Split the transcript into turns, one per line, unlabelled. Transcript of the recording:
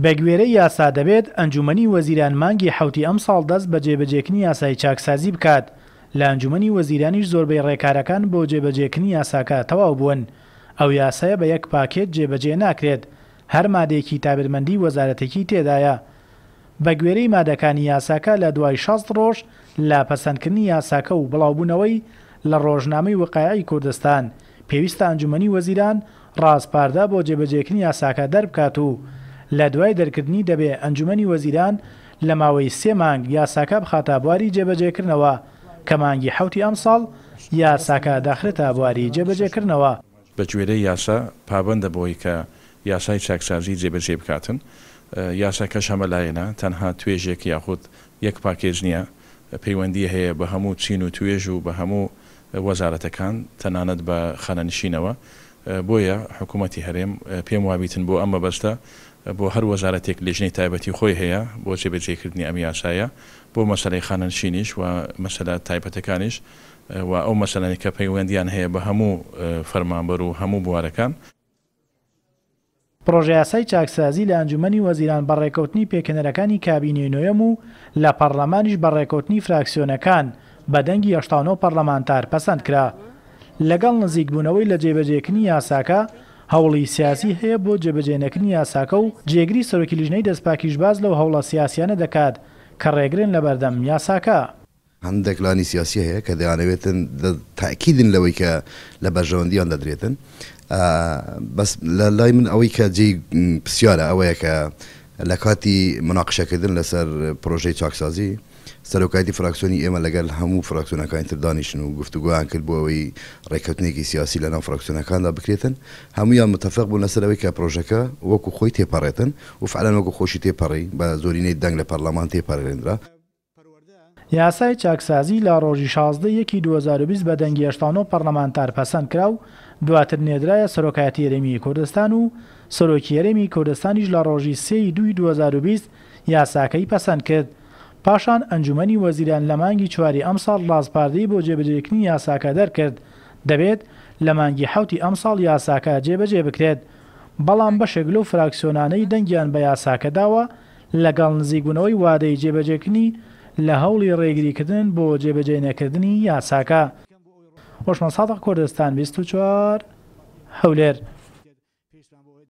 بەگوێرە یاسا دەبێت ئەنجومنی وەزیران مانگی حوتی ئەم ساڵ دەست بە جێبەجێکنی یاسای چاکسازی بکات لە ئەنجومنی وەزیرانیش زۆربەی ڕێکارەکان بۆ جێبەجێکنی یاساکە تەواو بوون ئەو یاسایە بە یەک پاکێت جێبەجێ ناکرێت هەر مادێکی تابرمەندی وەزارەتێکی تێدایە بەگوێرەی مادەکانی یاساکە لە دوای 16 ڕۆژ لا پەسەندکردنی یاساکە و بڵاوبوونەوەی لە ڕۆژنامەی وقایایی کوردستان پێویستە ئەنجومنی وەزیران ڕاستپاردا بۆ جێبەجێکنی یاساکە دەربکات و لە دوای دەرکردنی دەبێ ئەنجومی وەزیران لە ماوەی سێ مانگ یاساکە بخاتە بواری جێبەجێکردنەوە کە مانگی حوتی ئەم ساڵ یاساکە داخرێتە بواری جێبەجێکردنەوە
بەگوێرە یاسا پابندە بۆی کە یاسای چاکسازی جێبەجێ بکاتن یاساکە شەمەلایەنە تەنها توێژێک یاخود یەک پاکێژ نییە پەیوەندی هەیە بە هەموو چین و توێژ و بە هەموو وەزارەتەکان تەنانەت بە خەنەنشینەوە بۆیە حکوومەتتی هەرێم پێم وابیتن بۆ ئەمە بەستە بۆ هەر وەزارەتێک لێژنەی تایبەتی خۆی هەیە بۆ جێبەجێکردنی ئەمی یاسایە بۆ مەسلەی خانەنشینیش و مەسەلا تایبەتەکانیش و ئەو مەسلانی کە پەیوەندیان هەیە بە هەموو فەرمانبەر و هەموو بوارەکان.
پرۆژیاسای چاکسازی لە ئەنجومی وەزیران بەڕێکەوتنی پێکەنەرەکانی کابینی نوێم و لە پەرلەمانیش بەڕێکەوتنی فراکسیۆنەکان بەدەنگی 19 پەرلەمانتار پەسەند کرا. لەگەڵ نزیکبوونەوەی لە جێبەجێکننی یاساکە هەوڵی سیاسی هەیە بۆ جێبەجێنەکردنی یاساکە و جێگری سەرۆکی لیژنەی دەستپاکیشباز لەو هەوڵە سیاسیانە دەکات کە ڕێگرن لە بەردەم یاساکە.
هەندێک لانی سیاسی هەیە کە دەیانەوێتن تاکیدن لەوەی کە لە بەژەوەندیان دەدرێتن بەس لە لای من ئەوەی کە جێ پرسیارە ئەوەیە کە لە کاتی مناقشەکردن لەسەر پرۆژەی چاکسازی سەرۆکایەتی فراکسیۆنی ئێمە لەگەر هەموو فراکسیۆنەکانی تردانیشن و گفتوگویان کرد بۆ ئەوەی ڕێککەوتنێکی سیاسی لە ناو فراکسیۆنەکاندا بکرێتن هەمویان متفق بوون لەسەرەوەی کە پرۆژەکە وەکو خۆی تێپەڕێتن و فعلان وەکو خۆشی تێپەڕی بە زۆرینەی دەنگ لە پەرلەمان تێپەڕێنرا
یاسای چاکسازی لە ڕۆژی 16 یەکی 2020 بە دەنگی هێشتانۆ پەرلەمانتار پەسەند کرا و دواتر نێدرایە سەرۆکایەتی یەرێمی کوردستان و سەرۆکی یەرێمی کوردستانیش لە ڕۆژی سی دوی 2020 یاساکەی پەسەند کرد. پاشان ئەنجومی وەزیران لە مانگی چواری ئەمساڵ ڕازپاردەی بۆ جێبجێکردنی یاساکە دەرکرد دەبێت لە مانگی حوتی ئەمساڵ یاساکە جێبەجێ بکرێت بەڵام بەشێک لەو فراکسیۆنانەی دەنگیان بە یاساکە داوە لەگەڵ نزیگونەوەی وادەی جێبەجێکردنی لە هەوڵی ڕێگریکردن بۆ جێبەجێ نەکردنی یاساکە. وەشمە سادق کوردستان 24 هەولێر.